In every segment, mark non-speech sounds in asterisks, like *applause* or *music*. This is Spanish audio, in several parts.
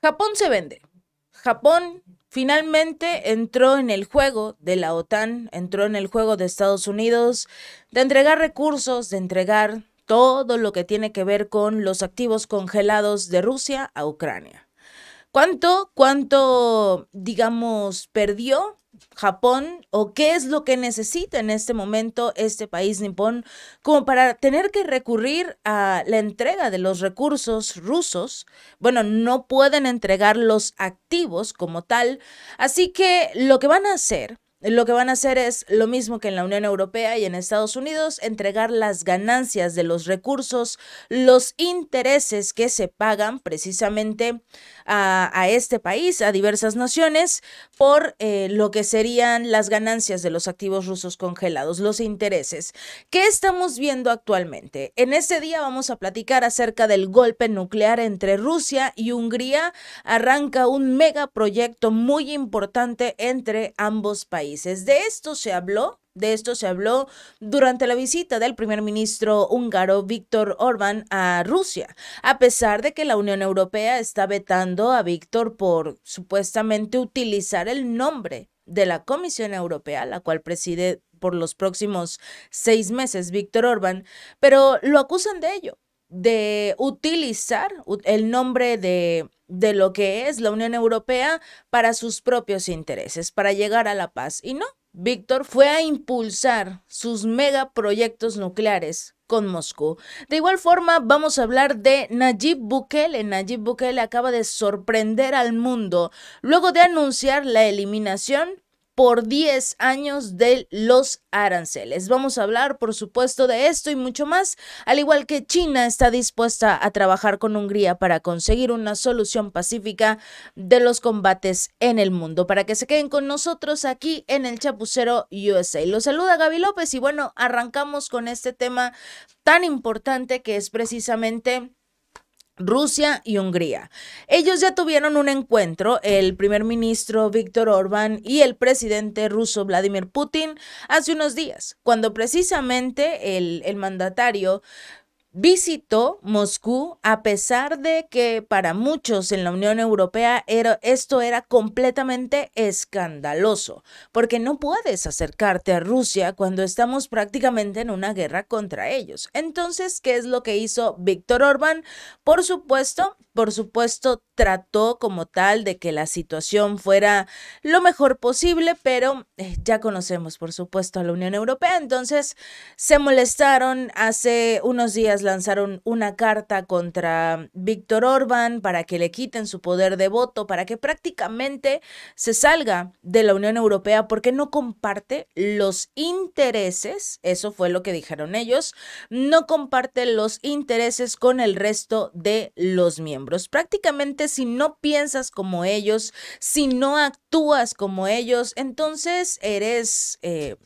Japón se vende. Japón finalmente entró en el juego de la OTAN, entró en el juego de Estados Unidos, de entregar recursos, de entregar todo lo que tiene que ver con los activos congelados de Rusia a Ucrania. ¿Cuánto, cuánto, digamos, perdió Japón o qué es lo que necesita en este momento este país nipón como para tener que recurrir a la entrega de los recursos rusos. Bueno, no pueden entregar los activos como tal, así que lo que van a hacer lo que van a hacer es lo mismo que en la Unión Europea y en Estados Unidos, entregar las ganancias de los recursos, los intereses que se pagan precisamente a, este país, a diversas naciones, por eh, lo que serían las ganancias de los activos rusos congelados, los intereses. ¿Qué estamos viendo actualmente? En este día vamos a platicar acerca del golpe nuclear entre Rusia y Hungría. Arranca un megaproyecto muy importante entre ambos países. De esto se habló de esto se habló durante la visita del primer ministro húngaro Víctor Orbán a Rusia, a pesar de que la Unión Europea está vetando a Víctor por supuestamente utilizar el nombre de la Comisión Europea, la cual preside por los próximos seis meses Víctor Orbán, pero lo acusan de ello de utilizar el nombre de, lo que es la Unión Europea para sus propios intereses, para llegar a la paz. Y no, Víctor fue a impulsar sus megaproyectos nucleares con Moscú. De igual forma, vamos a hablar de Nayib Bukele. Nayib Bukele acaba de sorprender al mundo luego de anunciar la eliminación por 10 años de los aranceles. Vamos a hablar, por supuesto, de esto y mucho más, al igual que China está dispuesta a trabajar con Hungría para conseguir una solución pacífica de los combates en el mundo. Para que se queden con nosotros aquí en el Chapucero USA. Los saluda Gaby López y bueno, arrancamos con este tema tan importante que es precisamente Rusia y Hungría. Ellos ya tuvieron un encuentro, el primer ministro Víctor Orbán y el presidente ruso Vladimir Putin, hace unos días, cuando precisamente el, el mandatario visitó Moscú a pesar de que para muchos en la Unión Europea era, esto era completamente escandaloso, porque no puedes acercarte a Rusia cuando estamos prácticamente en una guerra contra ellos. Entonces, ¿qué es lo que hizo Víctor Orbán? Por supuesto, por supuesto, trató como tal de que la situación fuera lo mejor posible, pero eh, ya conocemos, por supuesto, a la Unión Europea. Entonces, se molestaron hace unos días lanzaron una carta contra Víctor Orbán para que le quiten su poder de voto, para que prácticamente se salga de la Unión Europea porque no comparte los intereses, eso fue lo que dijeron ellos, no comparte los intereses con el resto de los miembros. Prácticamente si no piensas como ellos, si no actúas como ellos, entonces eres... Eh,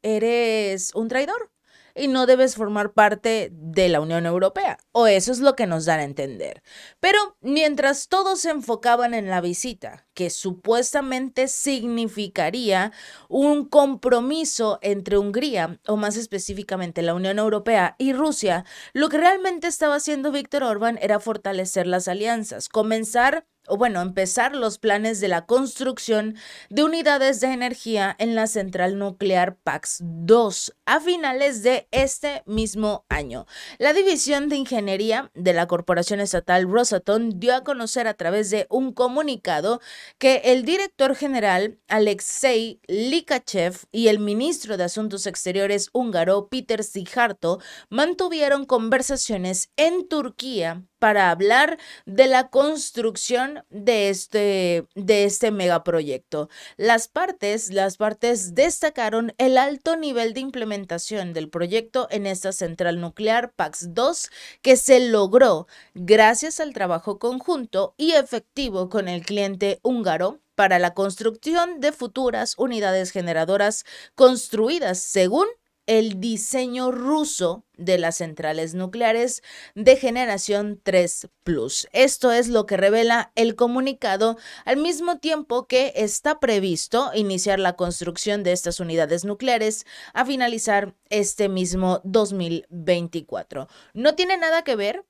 eres un traidor y no debes formar parte de la Unión Europea, o eso es lo que nos dan a entender. Pero mientras todos se enfocaban en la visita, que supuestamente significaría un compromiso entre Hungría, o más específicamente la Unión Europea y Rusia, lo que realmente estaba haciendo Víctor Orban era fortalecer las alianzas, comenzar o bueno, empezar los planes de la construcción de unidades de energía en la central nuclear Pax 2 a finales de este mismo año. La División de Ingeniería de la Corporación Estatal Rosatom dio a conocer a través de un comunicado que el director general Alexei Likachev y el ministro de Asuntos Exteriores húngaro Peter Sijarto mantuvieron conversaciones en Turquía para hablar de la construcción de este, de este megaproyecto. Las partes, las partes destacaron el alto nivel de implementación del proyecto en esta central nuclear Pax 2 que se logró gracias al trabajo conjunto y efectivo con el cliente húngaro para la construcción de futuras unidades generadoras construidas según el diseño ruso de las centrales nucleares de generación 3 Plus. Esto es lo que revela el comunicado, al mismo tiempo que está previsto iniciar la construcción de estas unidades nucleares a finalizar este mismo 2024. No tiene nada que ver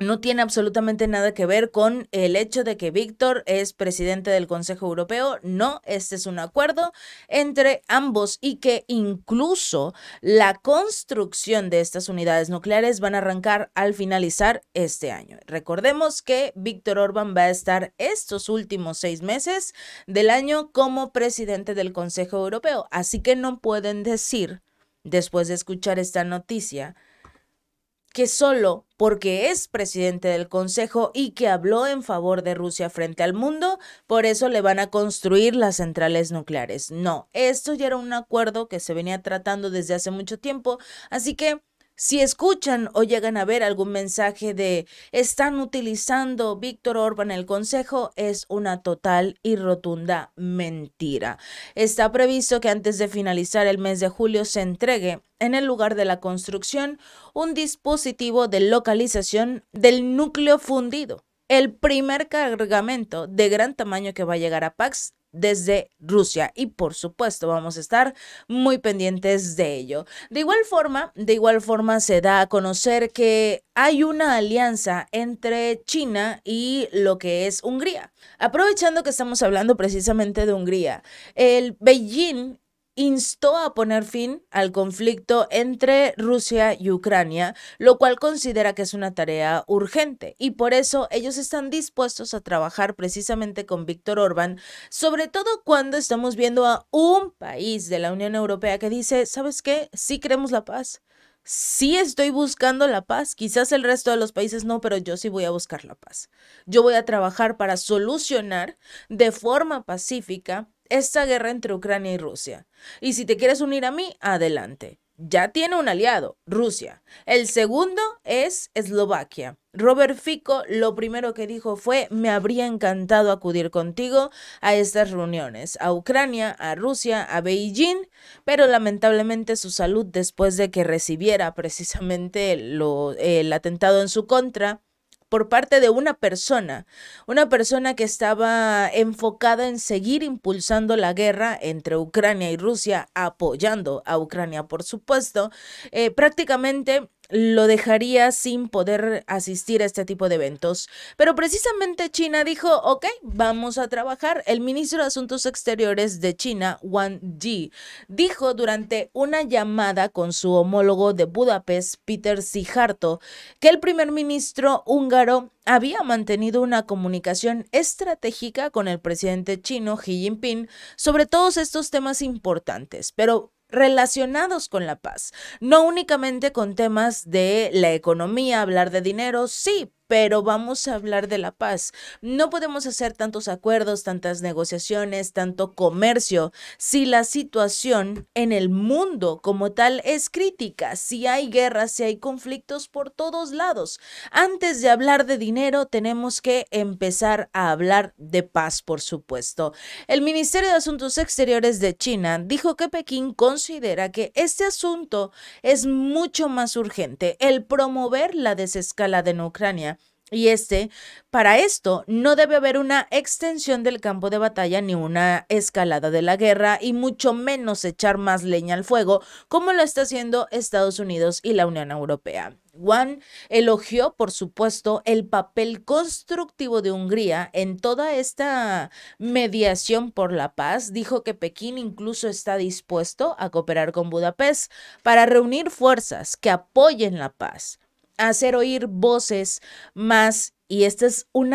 no tiene absolutamente nada que ver con el hecho de que Víctor es presidente del Consejo Europeo. No, este es un acuerdo entre ambos y que incluso la construcción de estas unidades nucleares van a arrancar al finalizar este año. Recordemos que Víctor Orbán va a estar estos últimos seis meses del año como presidente del Consejo Europeo, así que no pueden decir, después de escuchar esta noticia, que solo porque es presidente del Consejo y que habló en favor de Rusia frente al mundo, por eso le van a construir las centrales nucleares. No, esto ya era un acuerdo que se venía tratando desde hace mucho tiempo, así que si escuchan o llegan a ver algún mensaje de están utilizando Víctor Orban el Consejo, es una total y rotunda mentira. Está previsto que antes de finalizar el mes de julio se entregue en el lugar de la construcción un dispositivo de localización del núcleo fundido el primer cargamento de gran tamaño que va a llegar a Pax desde Rusia y por supuesto vamos a estar muy pendientes de ello. De igual forma, de igual forma se da a conocer que hay una alianza entre China y lo que es Hungría. Aprovechando que estamos hablando precisamente de Hungría, el Beijing instó a poner fin al conflicto entre Rusia y Ucrania, lo cual considera que es una tarea urgente y por eso ellos están dispuestos a trabajar precisamente con Víctor Orbán, sobre todo cuando estamos viendo a un país de la Unión Europea que dice, ¿sabes qué? si queremos la paz. si estoy buscando la paz, quizás el resto de los países no, pero yo sí voy a buscar la paz. Yo voy a trabajar para solucionar de forma pacífica esta guerra entre Ucrania y Rusia. Y si te quieres unir a mí, adelante. Ya tiene un aliado, Rusia. El segundo es Eslovaquia. Robert Fico lo primero que dijo fue, me habría encantado acudir contigo a estas reuniones, a Ucrania, a Rusia, a Beijing, pero lamentablemente su salud después de que recibiera precisamente el atentado en su contra, por parte de una persona, una persona que estaba enfocada en seguir impulsando la guerra entre Ucrania y Rusia, apoyando a Ucrania, por supuesto, eh, prácticamente lo dejaría sin poder asistir a este tipo de eventos. Pero precisamente China dijo, ok, vamos a trabajar. El ministro de Asuntos Exteriores de China, Wang Yi, dijo durante una llamada con su homólogo de Budapest, Peter Sijarto, que el primer ministro húngaro había mantenido una comunicación estratégica con el presidente chino Xi Jinping sobre todos estos temas importantes, pero relacionados con la paz, no únicamente con temas de la economía, hablar de dinero, sí, pero vamos a hablar de la paz. No podemos hacer tantos acuerdos, tantas negociaciones, tanto comercio, si la situación en el mundo como tal es crítica, si hay guerras, si hay conflictos por todos lados. Antes de hablar de dinero, tenemos que empezar a hablar de paz, por supuesto. El Ministerio de Asuntos Exteriores de China dijo que Pekín considera que este asunto es mucho más urgente, el promover la desescalada en Ucrania y este, para esto, no debe haber una extensión del campo de batalla ni una escalada de la guerra y mucho menos echar más leña al fuego, como lo está haciendo Estados Unidos y la Unión Europea. Juan elogió, por supuesto, el papel constructivo de Hungría en toda esta mediación por la paz. Dijo que Pekín incluso está dispuesto a cooperar con Budapest para reunir fuerzas que apoyen la paz hacer oír voces más y este es un,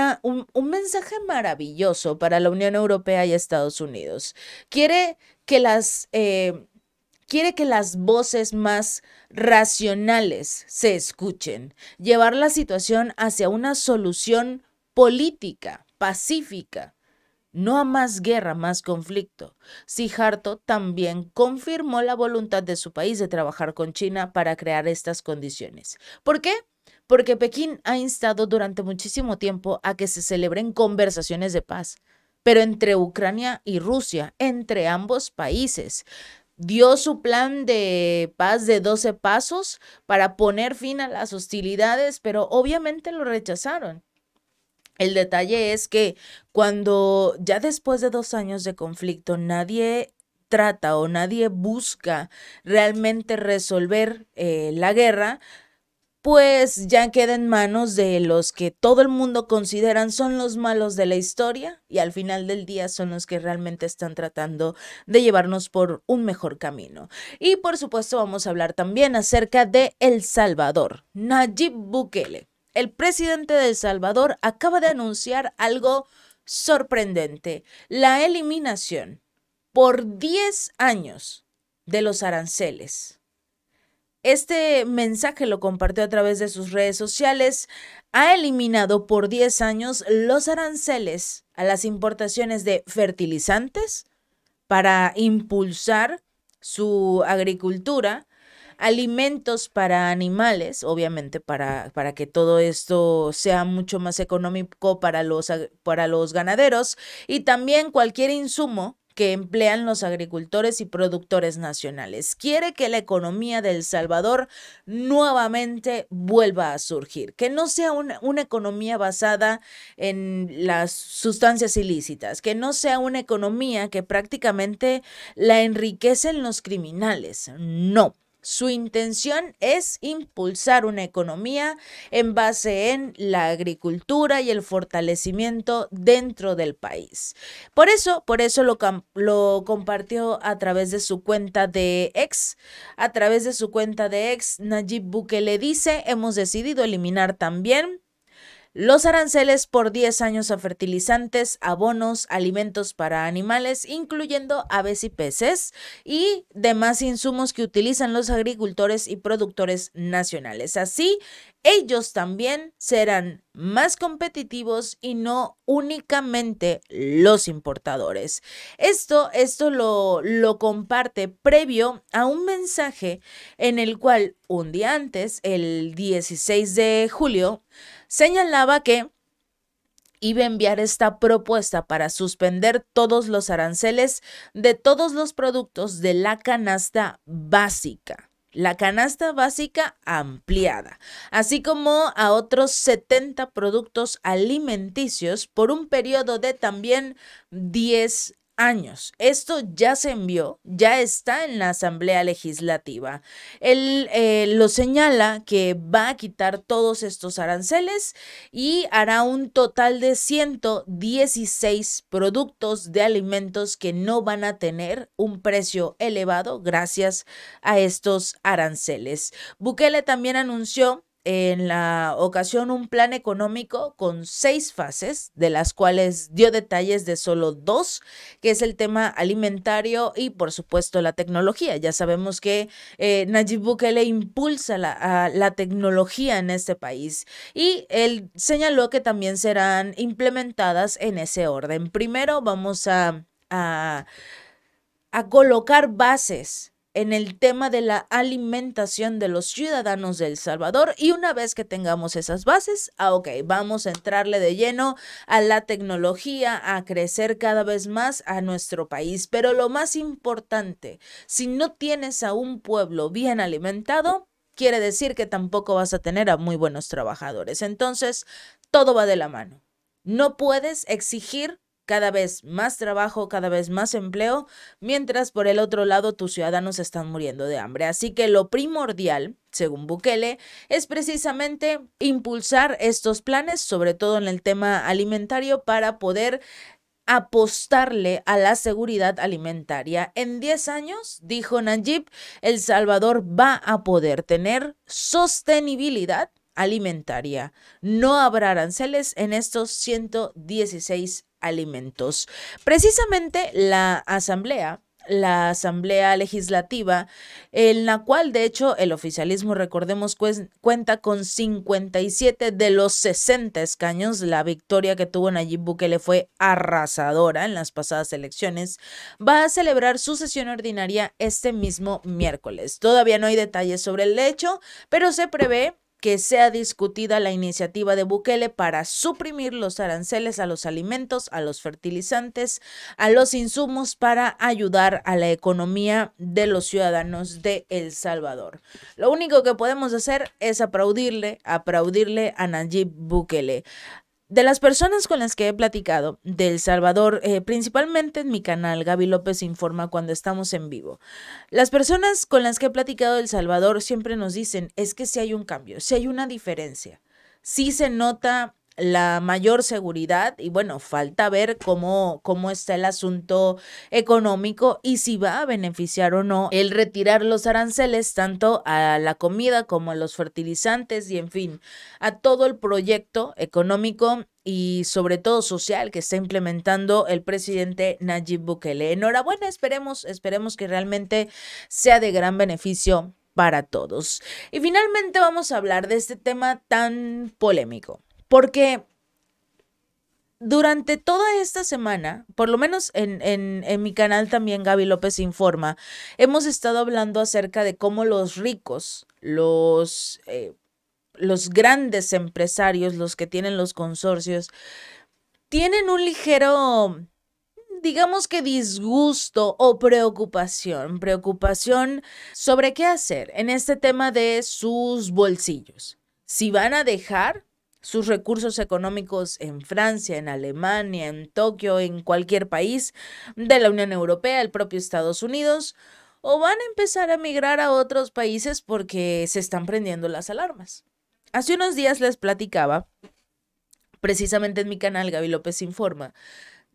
mensaje maravilloso para la Unión Europea y Estados Unidos. Quiere que las, eh, quiere que las voces más racionales se escuchen, llevar la situación hacia una solución política, pacífica, no a más guerra, más conflicto. Sijarto también confirmó la voluntad de su país de trabajar con China para crear estas condiciones. ¿Por qué? Porque Pekín ha instado durante muchísimo tiempo a que se celebren conversaciones de paz, pero entre Ucrania y Rusia, entre ambos países. Dio su plan de paz de 12 pasos para poner fin a las hostilidades, pero obviamente lo rechazaron. El detalle es que cuando ya después de dos años de conflicto nadie trata o nadie busca realmente resolver eh, la guerra, pues ya queda en manos de los que todo el mundo consideran son los malos de la historia y al final del día son los que realmente están tratando de llevarnos por un mejor camino. Y por supuesto vamos a hablar también acerca de El Salvador, Nayib Bukele el presidente de El Salvador acaba de anunciar algo sorprendente, la eliminación por 10 años de los aranceles. Este mensaje lo compartió a través de sus redes sociales. Ha eliminado por 10 años los aranceles a las importaciones de fertilizantes para impulsar su agricultura, alimentos para animales, obviamente para, para que todo esto sea mucho más económico para los, para los ganaderos y también cualquier insumo que emplean los agricultores y productores nacionales. Quiere que la economía de El Salvador nuevamente vuelva a surgir, que no sea una, una, economía basada en las sustancias ilícitas, que no sea una economía que prácticamente la enriquecen los criminales. No. Su intención es impulsar una economía en base en la agricultura y el fortalecimiento dentro del país. Por eso, por eso lo, lo compartió a través de su cuenta de ex. A través de su cuenta de ex, Nayib Bukele dice, hemos decidido eliminar también los aranceles por 10 años a fertilizantes, abonos, alimentos para animales, incluyendo aves y peces, y demás insumos que utilizan los agricultores y productores nacionales. Así, ellos también serán más competitivos y no únicamente los importadores. Esto, esto lo, lo comparte previo a un mensaje en el cual un día antes, el 16 de julio, señalaba que iba a enviar esta propuesta para suspender todos los aranceles de todos los productos de la canasta básica la canasta básica ampliada, así como a otros 70 productos alimenticios por un periodo de también 10 años. Esto ya se envió, ya está en la Asamblea Legislativa. Él eh, lo señala que va a quitar todos estos aranceles y hará un total de 116 productos de alimentos que no van a tener un precio elevado gracias a estos aranceles. Bukele también anunció en la ocasión un plan económico con seis fases, de las cuales dio detalles de solo dos, que es el tema alimentario y por supuesto la tecnología. Ya sabemos que eh, Najib Bukele impulsa la, la tecnología en este país y él señaló que también serán implementadas en ese orden. Primero vamos a, a, a colocar bases en el tema de la alimentación de los ciudadanos de El Salvador y una vez que tengamos esas bases, ah, ok, vamos a entrarle de lleno a la tecnología, a crecer cada vez más a nuestro país. Pero lo más importante, si no tienes a un pueblo bien alimentado, quiere decir que tampoco vas a tener a muy buenos trabajadores. Entonces, todo va de la mano. No puedes exigir cada vez más trabajo, cada vez más empleo, mientras por el otro lado tus ciudadanos están muriendo de hambre. Así que lo primordial, según Bukele, es precisamente impulsar estos planes, sobre todo en el tema alimentario, para poder apostarle a la seguridad alimentaria. En 10 años, dijo Najib, El Salvador va a poder tener sostenibilidad alimentaria. No habrá aranceles en estos 116 alimentos. Precisamente la Asamblea la Asamblea Legislativa, en la cual de hecho el oficialismo, recordemos, cuenta con 57 de los 60 escaños. La victoria que tuvo Nayib Bukele fue arrasadora en las pasadas elecciones. Va a celebrar su sesión ordinaria este mismo miércoles. Todavía no hay detalles sobre el hecho, pero se prevé que sea discutida la iniciativa de Bukele para suprimir los aranceles a los alimentos, a los fertilizantes, a los insumos para ayudar a la economía de los ciudadanos de El Salvador. Lo único que podemos hacer es aplaudirle, aplaudirle a Nayib Bukele. De las personas con las que he platicado del Salvador, eh, principalmente en mi canal, Gaby López Informa cuando estamos en vivo, las personas con las que he platicado de El Salvador siempre nos dicen, es que si hay un cambio, si hay una diferencia, si se nota la mayor seguridad y bueno, falta ver cómo, está el asunto económico y si va a beneficiar o no el retirar los aranceles tanto a la comida como a los fertilizantes y en fin, a todo el proyecto económico y sobre todo social que está implementando el presidente Nayib Bukele. Enhorabuena, esperemos, esperemos que realmente sea de gran beneficio para todos. Y finalmente vamos a hablar de este tema tan polémico porque durante toda esta semana, por lo menos en, mi canal también Gaby López Informa, hemos estado hablando acerca de cómo los ricos, los, eh, los grandes empresarios, los que tienen los consorcios, tienen un ligero, digamos que disgusto o preocupación, preocupación sobre qué hacer en este tema de sus bolsillos. Si van a dejar sus recursos económicos en Francia, en Alemania, en Tokio, en cualquier país de la Unión Europea, el propio Estados Unidos, o van a empezar a migrar a otros países porque se están prendiendo las alarmas. Hace unos días les platicaba, precisamente en mi canal Gaby López Informa,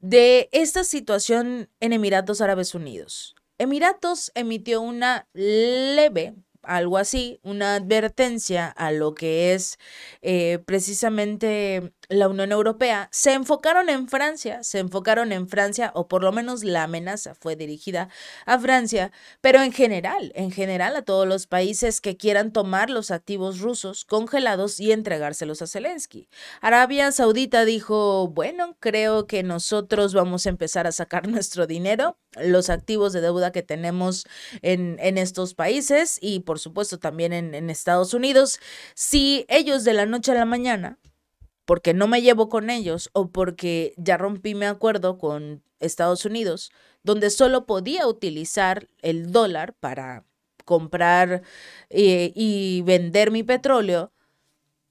de esta situación en Emiratos Árabes Unidos. Emiratos emitió una leve algo así, una advertencia a lo que es eh, precisamente la Unión Europea, se enfocaron en Francia, se enfocaron en Francia, o por lo menos la amenaza fue dirigida a Francia, pero en general, en general a todos los países que quieran tomar los activos rusos congelados y entregárselos a Zelensky. Arabia Saudita dijo, bueno, creo que nosotros vamos a empezar a sacar *laughs* nuestro dinero, los activos de deuda que tenemos en, en estos países y por supuesto también en, en Estados Unidos, si ellos de la noche a la mañana porque no me llevo con ellos o porque ya rompí mi acuerdo con Estados Unidos, donde solo podía utilizar el dólar para comprar eh, y vender mi petróleo,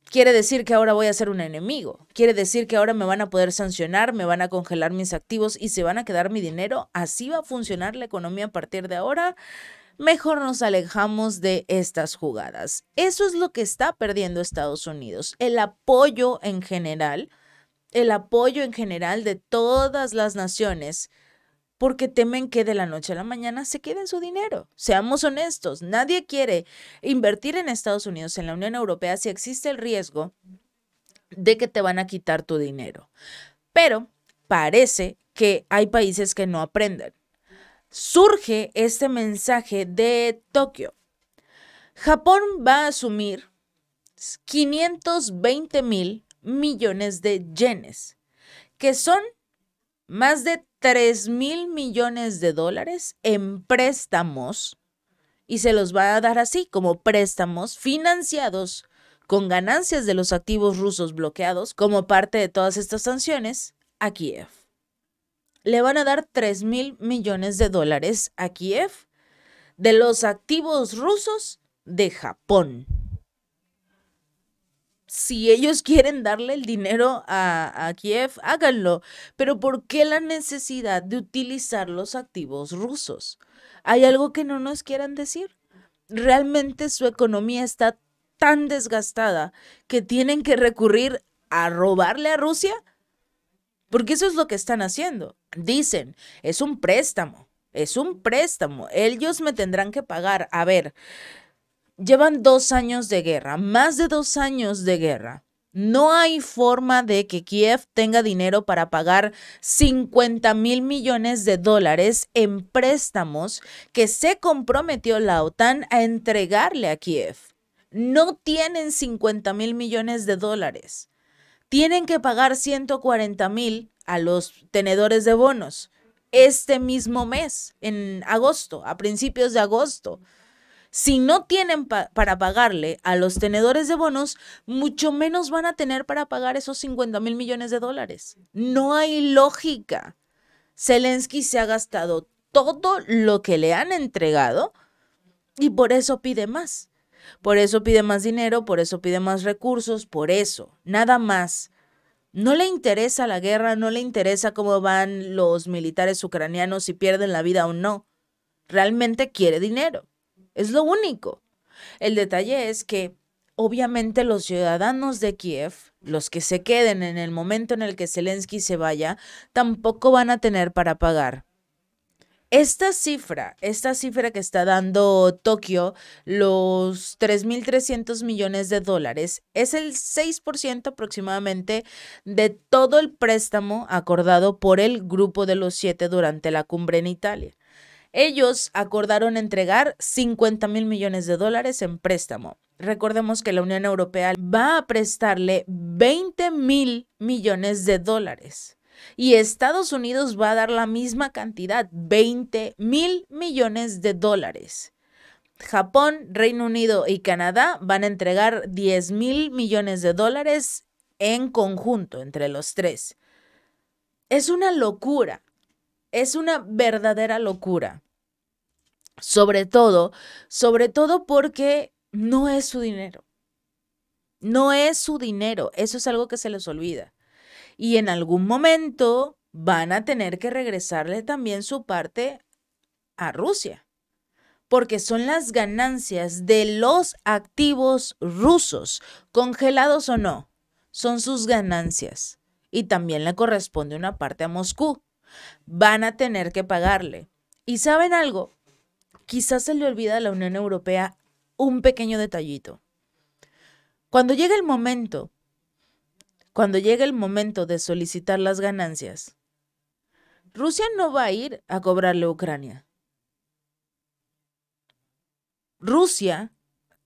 quiere decir que ahora voy a ser un enemigo. Quiere decir que ahora me van a poder sancionar, me van a congelar mis activos y se van a quedar mi dinero. Así va a funcionar la economía a partir de ahora mejor nos alejamos de estas jugadas. Eso es lo que está perdiendo Estados Unidos, el apoyo en general, el apoyo en general de todas las naciones porque temen que de la noche a la mañana se queden su dinero. Seamos honestos, nadie quiere invertir en Estados Unidos, en la Unión Europea, si existe el riesgo de que te van a quitar tu dinero. Pero parece que hay países que no aprenden surge este mensaje de Tokio. Japón va a asumir 520 mil millones de yenes, que son más de 3 mil millones de dólares en préstamos y se los va a dar así como préstamos financiados con ganancias de los activos rusos bloqueados como parte de todas estas sanciones a Kiev le van a dar 3 mil millones de dólares a Kiev de los activos rusos de Japón. Si ellos *laughs* quieren darle el dinero a, Kiev, háganlo. Pero ¿por qué la necesidad de utilizar los activos rusos? ¿Hay algo que no nos quieran decir? Realmente su economía está tan desgastada que tienen que recurrir a robarle a Rusia porque eso es lo que están haciendo. Dicen, es un préstamo, es un préstamo. Ellos me tendrán que pagar. A ver, llevan dos años de guerra, más de dos años de guerra. No hay forma de que Kiev tenga dinero para pagar 50 mil millones de dólares en préstamos que se comprometió la OTAN a entregarle a Kiev. No tienen 50 mil millones de dólares tienen que pagar 140 mil a los tenedores de bonos este mismo mes, en agosto, a principios de agosto. Si no tienen para pagarle a los tenedores de bonos, mucho menos van a tener para pagar esos 50 mil millones de dólares. No hay lógica. Zelensky se ha gastado todo lo que le han entregado y por eso pide más. Por eso pide más dinero, por eso pide más recursos, por eso, nada más. No le interesa la guerra, no le interesa cómo van los militares ucranianos, si pierden la vida o no. Realmente quiere dinero. Es lo único. El detalle es que obviamente los ciudadanos de Kiev, los que se queden en el momento en el que Zelensky se vaya, tampoco van a tener para pagar. Esta cifra, esta cifra que está dando Tokio, los 3.300 millones de dólares, es el 6% aproximadamente de todo el préstamo acordado por el Grupo de los Siete durante la cumbre en Italia. Ellos acordaron entregar 50 mil millones de dólares en préstamo. Recordemos que la Unión Europea va a prestarle 20 mil millones de dólares. Y Estados Unidos va a dar la misma cantidad, 20 mil millones de dólares. Japón, Reino Unido y Canadá van a entregar 10 mil millones de dólares en conjunto entre los tres. Es una locura, es una verdadera locura. Sobre todo, sobre todo porque no es su dinero. No es su dinero, eso es algo que se les olvida. Y en algún momento van a tener que regresarle también su parte a Rusia, porque son las ganancias de los activos rusos, congelados o no, son sus ganancias. Y también le corresponde una parte a Moscú. Van a tener que pagarle. Y saben algo, quizás se le olvida a la Unión Europea un pequeño detallito. Cuando llegue el momento cuando llegue el momento de solicitar las ganancias. Rusia no va a ir a cobrarle a Ucrania. Rusia,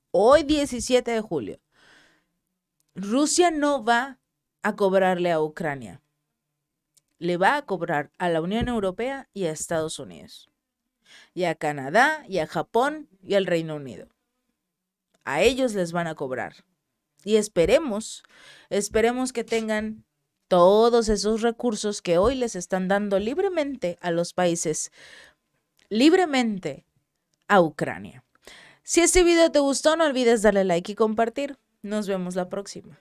hoy 17 de julio, Rusia no va a cobrarle a Ucrania. Le va a cobrar a la Unión Europea y a Estados Unidos. Y a Canadá y a Japón y al Reino Unido. A ellos les van a cobrar. Y esperemos, esperemos que tengan todos esos recursos que hoy les están dando libremente a los países, libremente a Ucrania. Si este video te gustó, no olvides darle like y compartir. Nos vemos la próxima.